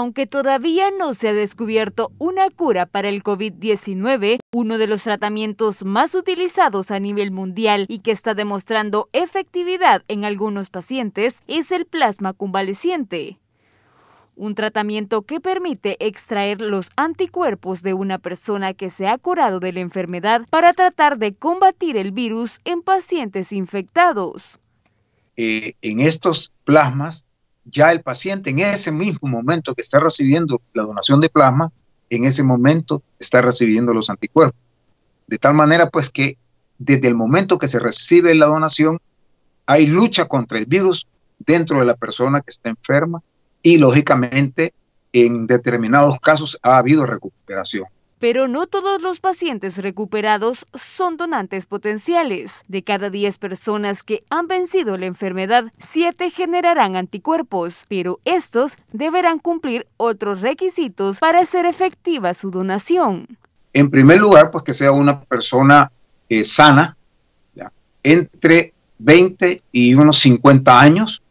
Aunque todavía no se ha descubierto una cura para el COVID-19, uno de los tratamientos más utilizados a nivel mundial y que está demostrando efectividad en algunos pacientes es el plasma convaleciente un tratamiento que permite extraer los anticuerpos de una persona que se ha curado de la enfermedad para tratar de combatir el virus en pacientes infectados. Eh, en estos plasmas ya el paciente en ese mismo momento que está recibiendo la donación de plasma, en ese momento está recibiendo los anticuerpos. De tal manera, pues que desde el momento que se recibe la donación, hay lucha contra el virus dentro de la persona que está enferma y lógicamente en determinados casos ha habido recuperación pero no todos los pacientes recuperados son donantes potenciales. De cada 10 personas que han vencido la enfermedad, 7 generarán anticuerpos, pero estos deberán cumplir otros requisitos para ser efectiva su donación. En primer lugar, pues que sea una persona eh, sana, entre 20 y unos 50 años,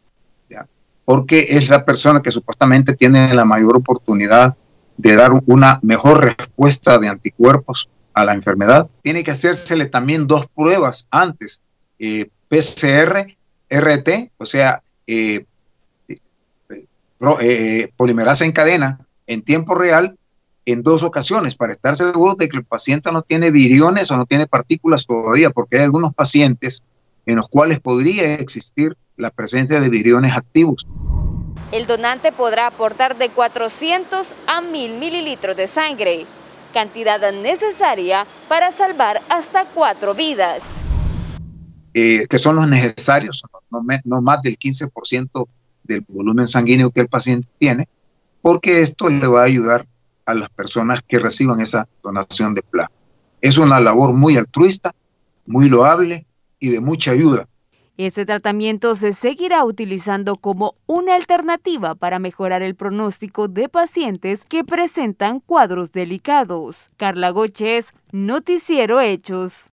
porque es la persona que supuestamente tiene la mayor oportunidad de dar una mejor respuesta de anticuerpos a la enfermedad. Tiene que hacérsele también dos pruebas antes, eh, PCR, RT, o sea, eh, eh, polimerasa en cadena en tiempo real en dos ocasiones para estar seguro de que el paciente no tiene viriones o no tiene partículas todavía, porque hay algunos pacientes en los cuales podría existir la presencia de viriones activos. El donante podrá aportar de 400 a 1000 mililitros de sangre, cantidad necesaria para salvar hasta cuatro vidas. Eh, que son los necesarios, no, no más del 15% del volumen sanguíneo que el paciente tiene, porque esto le va a ayudar a las personas que reciban esa donación de plasma. Es una labor muy altruista, muy loable y de mucha ayuda este tratamiento se seguirá utilizando como una alternativa para mejorar el pronóstico de pacientes que presentan cuadros delicados. Carla Goches, Noticiero Hechos.